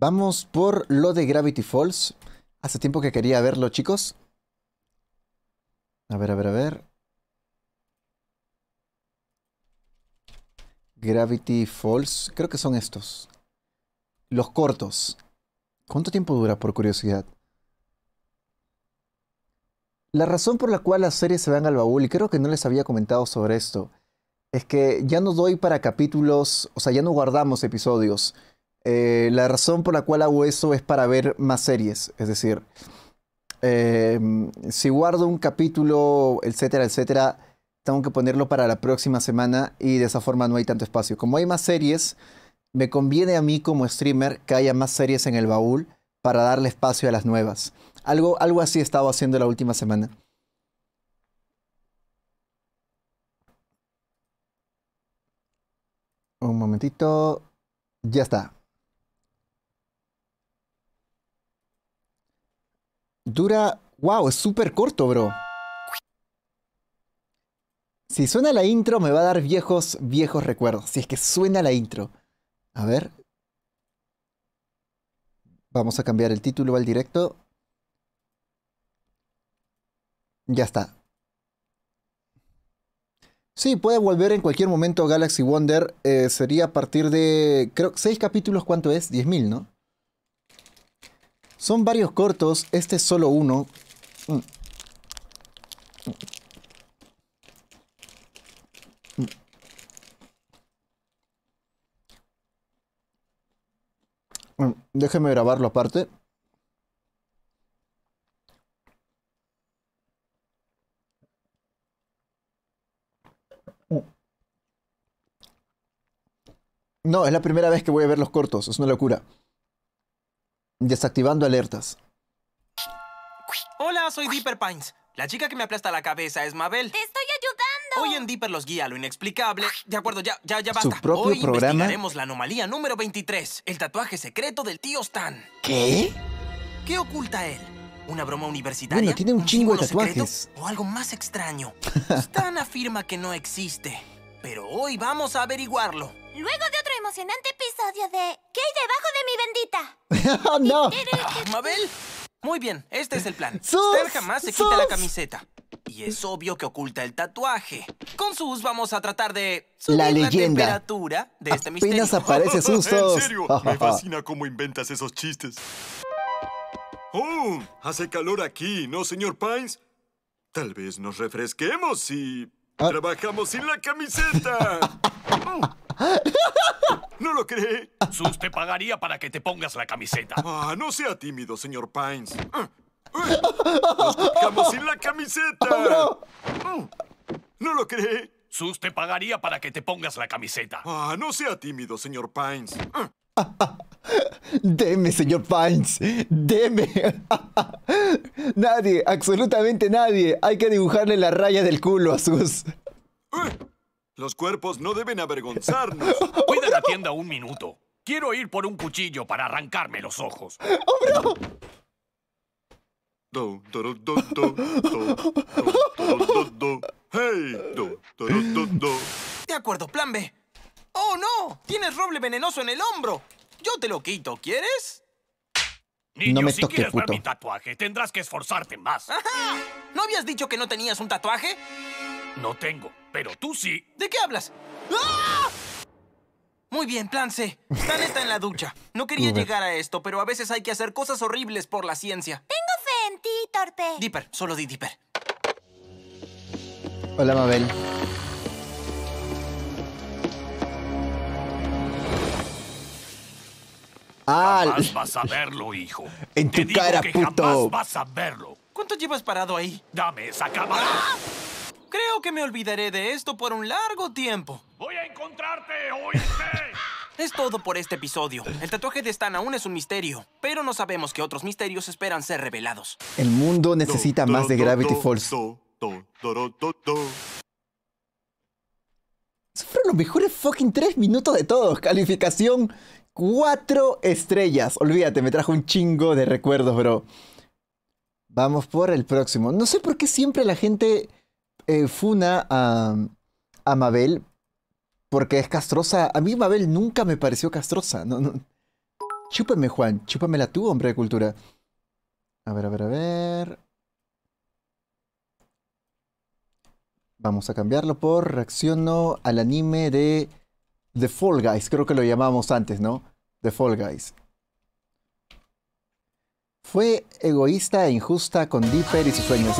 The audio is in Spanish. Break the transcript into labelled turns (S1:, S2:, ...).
S1: Vamos por lo de Gravity Falls. Hace tiempo que quería verlo, chicos. A ver, a ver, a ver. Gravity Falls. Creo que son estos. Los cortos. ¿Cuánto tiempo dura, por curiosidad? La razón por la cual las series se van al baúl, y creo que no les había comentado sobre esto, es que ya no doy para capítulos, o sea, ya no guardamos episodios. Eh, la razón por la cual hago eso es para ver más series. Es decir, eh, si guardo un capítulo, etcétera, etcétera, tengo que ponerlo para la próxima semana y de esa forma no hay tanto espacio. Como hay más series, me conviene a mí como streamer que haya más series en el baúl para darle espacio a las nuevas. Algo, algo así he estado haciendo la última semana. Un momentito. Ya está. Dura... ¡Wow! Es súper corto, bro. Si suena la intro, me va a dar viejos, viejos recuerdos. Si es que suena la intro. A ver. Vamos a cambiar el título al directo. Ya está. Sí, puede volver en cualquier momento Galaxy Wonder. Eh, sería a partir de, creo, seis capítulos, ¿cuánto es? 10.000, ¿no? Son varios cortos, este es solo uno. Mm. Mm. Mm, déjeme grabarlo aparte. No, es la primera vez que voy a ver los cortos, es una locura. Desactivando alertas.
S2: Hola, soy Dipper Pines. La chica que me aplasta la cabeza es Mabel. ¡Te estoy ayudando! Hoy en Dipper los guía a lo inexplicable. De acuerdo, ya, ya, ya basta. Su propio Hoy programa. investigaremos la anomalía número 23. El tatuaje secreto del tío Stan. ¿Qué? ¿Qué oculta él? ¿Una broma universitaria? Bueno,
S1: tiene un, chingo de tatuajes.
S2: ¿O algo más extraño? Stan afirma que no existe. Pero hoy vamos a averiguarlo. Luego de emocionante episodio de ¿Qué hay debajo de mi bendita? ¡Oh, no! Ah, ¡Mabel! Muy bien, este es el plan. ¡Sus! Esther jamás se quita la camiseta. Y es obvio que oculta el tatuaje. Con Sus vamos a tratar de la, leyenda. la temperatura de este Apenas aparece Sus. en serio, me fascina cómo inventas esos chistes. ¡Oh! Hace calor aquí, ¿no, señor Pines? Tal vez nos refresquemos y Ah. Trabajamos sin la camiseta. ¿No lo cree? Sus te pagaría para que te pongas la camiseta. Ah, no sea tímido, señor Pines. ¡Trabajamos
S1: ah, ah. sin
S2: la camiseta. Oh, no. lo cree? Sus te pagaría para que te pongas la camiseta. Ah, no sea tímido, señor Pines.
S1: Deme, señor Pines. Deme. Nadie, absolutamente nadie. Hay que dibujarle la raya del culo a sus.
S2: Los cuerpos no deben avergonzarnos. Cuida la tienda un minuto. Quiero ir por un cuchillo para arrancarme los ojos. De acuerdo, plan B. ¡Oh, no! Tienes roble venenoso en el hombro. Yo te lo quito, ¿quieres? no me si mi tatuaje, tendrás que esforzarte más. ¿No habías dicho que no tenías un tatuaje? No tengo, pero tú sí. ¿De qué hablas? ¡Ah! Muy bien, plan C. Stan está en la ducha. No quería llegar a esto, pero a veces hay que hacer cosas horribles por la ciencia. Tengo fe en ti, Torpe. Dipper, solo di Dipper.
S1: Hola, Mabel. Ah, jamás vas a
S2: verlo, hijo. En tu cara, puto. Jamás vas a verlo. ¿Cuánto llevas parado ahí? Dame esa ah. cámara. Creo que me olvidaré de esto por un largo tiempo. Voy a encontrarte, oíste. Es todo por este episodio. El tatuaje de Stan aún es un misterio, pero no sabemos que otros misterios esperan ser revelados.
S1: El mundo necesita más de Gravity Falls. fueron los mejores fucking tres minutos de todos. Calificación cuatro estrellas. Olvídate, me trajo un chingo de recuerdos, bro. Vamos por el próximo. No sé por qué siempre la gente eh, funa a, a, Mabel porque es castrosa. A mí Mabel nunca me pareció castrosa. No, no. Chúpame, Juan. Chúpamela tú, hombre de cultura. A ver, a ver, a ver. Vamos a cambiarlo por reacciono al anime de The Fall Guys, creo que lo llamamos antes, ¿no? The Fall Guys. Fue egoísta e injusta con Dipper y sus sueños.